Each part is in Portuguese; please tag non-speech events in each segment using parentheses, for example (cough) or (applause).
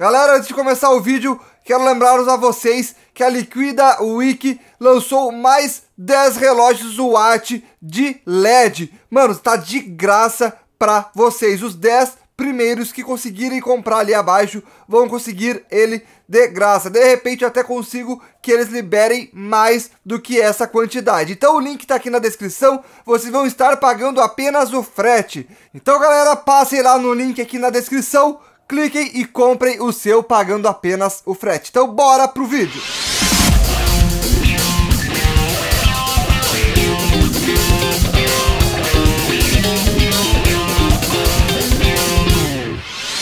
Galera, antes de começar o vídeo, quero lembrar a vocês que a Liquida Week lançou mais 10 relógios Watt de LED. Mano, está de graça para vocês. Os 10 primeiros que conseguirem comprar ali abaixo vão conseguir ele de graça. De repente até consigo que eles liberem mais do que essa quantidade. Então o link está aqui na descrição, vocês vão estar pagando apenas o frete. Então galera, passem lá no link aqui na descrição cliquem e comprem o seu pagando apenas o frete. Então bora pro vídeo!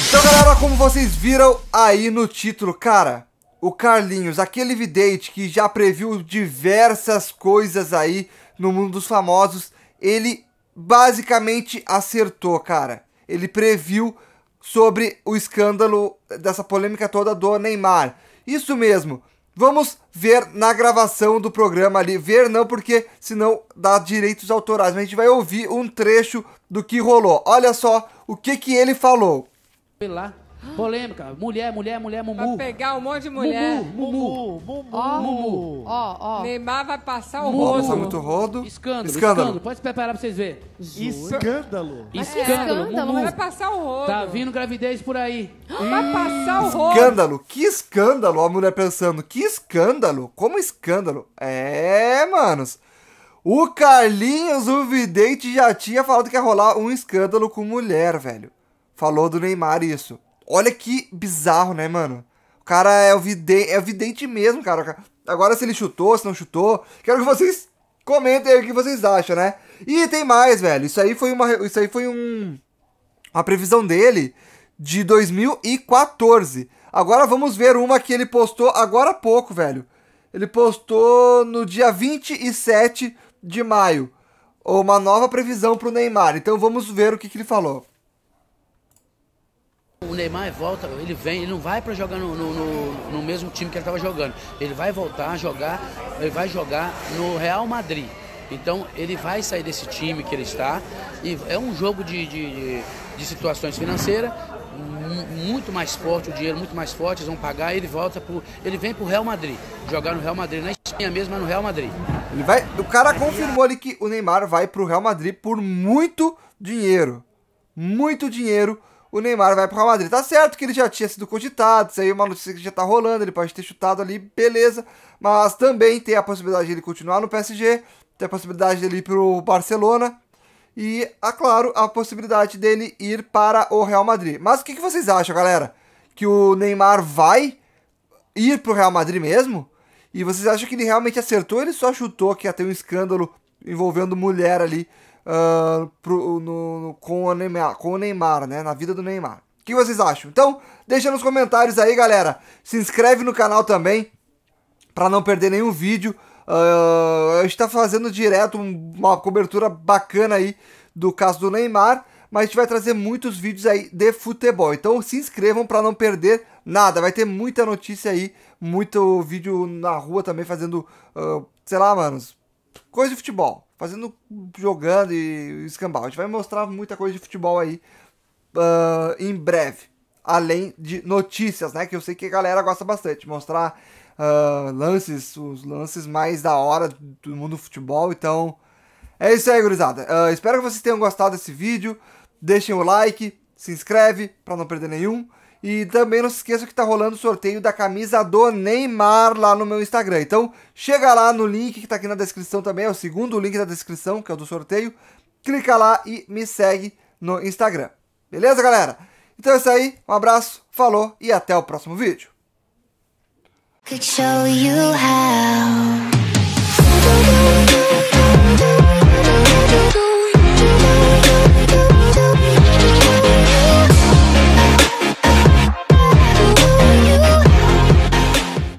Então galera, como vocês viram aí no título, cara, o Carlinhos, aquele vidente que já previu diversas coisas aí no mundo dos famosos, ele basicamente acertou, cara. Ele previu sobre o escândalo dessa polêmica toda do Neymar. Isso mesmo. Vamos ver na gravação do programa ali. Ver não, porque senão dá direitos autorais. Mas a gente vai ouvir um trecho do que rolou. Olha só o que, que ele falou. Foi lá Polêmica. Mulher, mulher, mulher, mumu. Vai pegar um monte de mulher. Mumu, mumu, mumu. Ó, Ó, Neymar vai passar o mumu. Passa muito rodo. Escândalo, escândalo. escândalo. Pode se preparar pra vocês verem. Escândalo. Escândalo, é escândalo. Vai passar o rodo. Tá vindo gravidez por aí. (gasps) Vai passar o rodo. Escândalo. Que escândalo. A mulher pensando. Que escândalo. Como escândalo? É, manos. O Carlinhos, o vidente, já tinha falado que ia rolar um escândalo com mulher, velho. Falou do Neymar isso. Olha que bizarro, né, mano? O cara é o vidente, é o vidente mesmo, cara. Agora, se ele chutou, se não chutou, quero que vocês comentem aí o que vocês acham, né? E tem mais, velho. Isso aí foi uma, isso aí foi um, uma previsão dele de 2014. Agora vamos ver uma que ele postou agora há pouco, velho. Ele postou no dia 27 de maio uma nova previsão para o Neymar. Então vamos ver o que, que ele falou. O Neymar volta, ele vem, ele não vai para jogar no, no, no, mesmo time que ele estava jogando. Ele vai voltar a jogar, ele vai jogar no Real Madrid. Então ele vai sair desse time que ele está. E é um jogo de, de, de situações financeiras muito mais forte, o dinheiro muito mais forte, eles vão pagar ele volta pro. Ele vem pro Real Madrid, jogar no Real Madrid, na Espanha mesmo, mas no Real Madrid. Ele vai. O cara confirmou ali que o Neymar vai pro Real Madrid por muito dinheiro. Muito dinheiro o Neymar vai para o Real Madrid. Tá certo que ele já tinha sido cogitado, isso aí é uma notícia que já tá rolando, ele pode ter chutado ali, beleza. Mas também tem a possibilidade dele continuar no PSG, tem a possibilidade dele ir pro Barcelona e, a é claro, a possibilidade dele ir para o Real Madrid. Mas o que, que vocês acham, galera? Que o Neymar vai ir pro Real Madrid mesmo? E vocês acham que ele realmente acertou? Ele só chutou que ia ter um escândalo envolvendo mulher ali uh, pro, no, no, com, o Neymar, com o Neymar, né? Na vida do Neymar. O que vocês acham? Então, deixa nos comentários aí, galera. Se inscreve no canal também para não perder nenhum vídeo. Uh, a gente tá fazendo direto uma cobertura bacana aí do caso do Neymar, mas a gente vai trazer muitos vídeos aí de futebol. Então se inscrevam para não perder nada. Vai ter muita notícia aí, muito vídeo na rua também fazendo, uh, sei lá, manos, coisa de futebol, fazendo jogando e escambau. A gente vai mostrar muita coisa de futebol aí uh, em breve. Além de notícias, né? Que eu sei que a galera gosta bastante. Mostrar uh, lances, os lances mais da hora do mundo do futebol. Então, é isso aí, gurizada. Uh, espero que vocês tenham gostado desse vídeo. Deixem o like, se inscreve para não perder nenhum. E também não se esqueça que está rolando o sorteio da camisa do Neymar lá no meu Instagram. Então, chega lá no link que está aqui na descrição também, é o segundo link da descrição, que é o do sorteio. Clica lá e me segue no Instagram. Beleza, galera? Então é isso aí, um abraço, falou e até o próximo vídeo.